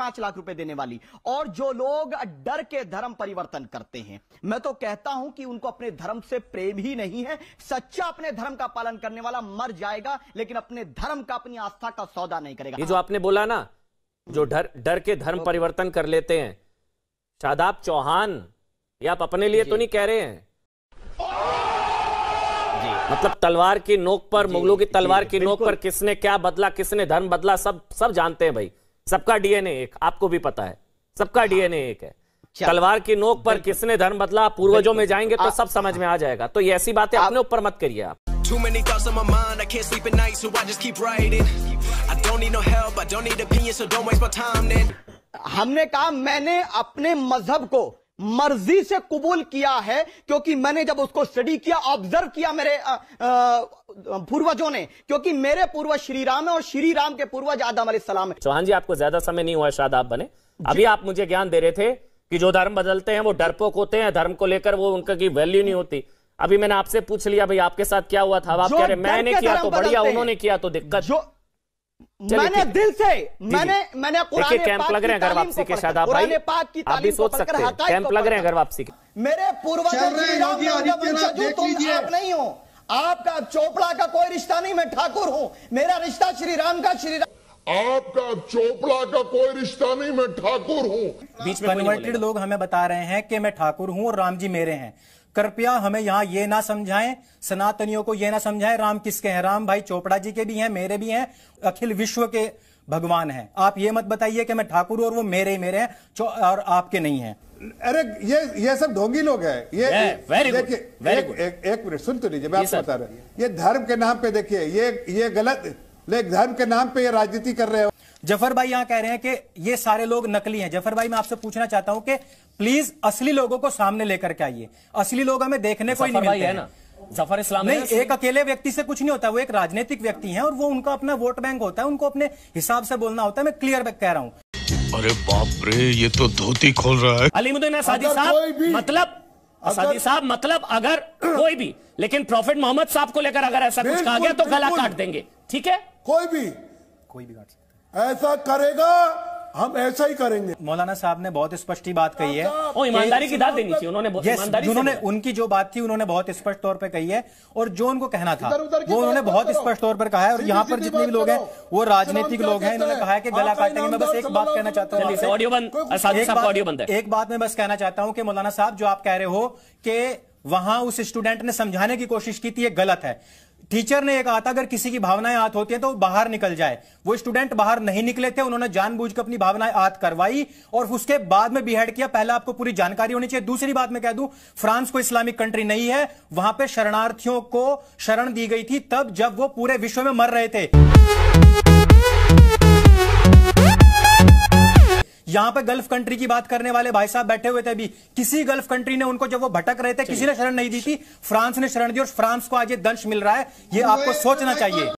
पांच लाख रुपए देने वाली और जो लोग डर के धर्म परिवर्तन करते हैं मैं तो कहता हूं कि उनको अपने धर्म से प्रेम ही नहीं है सच्चा अपने धर्म का पालन करने वाला मर जाएगा लेकिन अपने धर्म का अपनी आस्था का सौदा नहीं करेगा ये जो आपने बोला ना जो डर डर के धर्म परिवर्तन कर लेते हैं शादाब चौहान ये आप अपने लिए तो नहीं कह रहे हैं मतलब तलवार की नोक पर मुगलों की तलवार की नोक पर किसने क्या बदला किसने धर्म बदला सब सब जानते हैं भाई सबका डीएनए एक आपको भी पता है सबका डीएनए एक है तलवार की नोक पर किसने धर्म बदला पूर्वजों में जाएंगे तो सब समझ में आ जाएगा तो ये ऐसी बातें अपने ऊपर मत करिए आप Too many thoughts on my mind, I can't sleep at night, so I just keep writing. I don't need no help, I don't need opinions, so don't waste my time then. हमने कहा मैंने अपने मजहब को मर्जी से कबूल किया है क्योंकि मैंने जब उसको स्टडी किया ऑब्जर्व किया मेरे पूर्वजों ने क्योंकि मेरे पूर्वज श्री राम है और श्री राम के पूर्वज आदम सलाम है चौहान जी आपको ज्यादा समय नहीं हुआ शायद आप बने अभी आप मुझे ज्ञान दे रहे थे कि जो धर्म बदलते हैं वो डरपोक होते हैं धर्म को लेकर वो उनका की वैल्यू नहीं होती अभी मैंने आपसे पूछ लिया भाई आपके साथ क्या हुआ था आप कह रहे मैंने किया तो बढ़िया उन्होंने किया तो दिक्कत मैंने दिल से मैंने मैंने कुरान कैंप लग रहे हैं घर वापसी के शादाब भाई आप भी सोच सकते हैं कैंप लग रहे हैं घर वापसी के मेरे पूर्वज आप नहीं हो आपका चोपड़ा का कोई रिश्ता नहीं मैं ठाकुर हूँ मेरा रिश्ता श्री राम का श्री राम आपका चोपड़ा का कोई रिश्ता नहीं मैं ठाकुर हूँ बीच में कन्वर्टेड लोग हमें बता रहे हैं कि मैं ठाकुर हूँ और राम जी मेरे हैं कृपया हमें यहां ये ना समझाएं सनातनियों को ये ना समझाएं राम किसके हैं राम भाई चोपड़ा जी के भी हैं मेरे भी हैं अखिल विश्व के भगवान हैं आप ये मत बताइए कि मैं ठाकुर और वो मेरे ही मेरे हैं और आपके नहीं हैं अरे ये ये सब ढोंगी लोग हैं ये देखिए मिनट सुन तो लीजिए मैं आपको बता रहा ये धर्म के नाम पे देखिए ये ये गलत धर्म के नाम पे ये राजनीति कर रहे हो जफर भाई यहां कह रहे हैं कि ये सारे लोग नकली हैं जफर भाई मैं आपसे पूछना चाहता हूं कि प्लीज असली लोगों को सामने लेकर के आइए असली लोग हमें देखने को ही नहीं मिलते है ना जफर इस्लाम नहीं एक अकेले व्यक्ति से कुछ नहीं होता वो एक राजनीतिक व्यक्ति है और वो उनका अपना वोट बैंक होता है उनको अपने हिसाब से बोलना होता है मैं क्लियर कह रहा हूँ अरे बाप रे ये तो धोती खोल रहा है अलीमुद्दीन आसादी साहब मतलब साहब मतलब अगर कोई भी लेकिन प्रॉफिट मोहम्मद साहब को लेकर अगर ऐसा कुछ कहा गया तो गला काट देंगे ठीक है कोई भी कोई भी काट सकता ऐसा करेगा हम ऐसा ही करेंगे मौलाना साहब ने बहुत स्पष्ट ही बात कही है ओ ईमानदारी की दाद देनी चाहिए उन्होंने उन्होंने उनकी जो बात थी उन्होंने बहुत स्पष्ट तौर पर कही है और जो उनको कहना था वो उन्होंने बहुत स्पष्ट तौर पर कहा है और यहाँ पर जितने भी लोग हैं वो राजनीतिक लोग हैं इन्होंने कहा है कि गला काटने में बस एक बात कहना चाहता हूँ ऑडियो बंद ऑडियो बंद एक बात मैं बस कहना चाहता हूँ कि मौलाना साहब जो आप कह रहे हो कि वहां उस स्टूडेंट ने समझाने की कोशिश की थी ये गलत है टीचर ने यह कहा था अगर किसी की भावनाएं हाथ होती है तो बाहर निकल जाए वो स्टूडेंट बाहर नहीं निकले थे उन्होंने कर अपनी भावनाएं हाथ करवाई और उसके बाद में बिहेड किया पहले आपको पूरी जानकारी होनी चाहिए दूसरी बात मैं कह दू फ्रांस को इस्लामिक कंट्री नहीं है वहां पर शरणार्थियों को शरण दी गई थी तब जब वो पूरे विश्व में मर रहे थे यहां पर गल्फ कंट्री की बात करने वाले भाई साहब बैठे हुए थे अभी किसी गल्फ कंट्री ने उनको जब वो भटक रहे थे किसी ने शरण नहीं दी थी फ्रांस ने शरण दी और फ्रांस को आज ये दंश मिल रहा है ये आपको सोचना तो चाहिए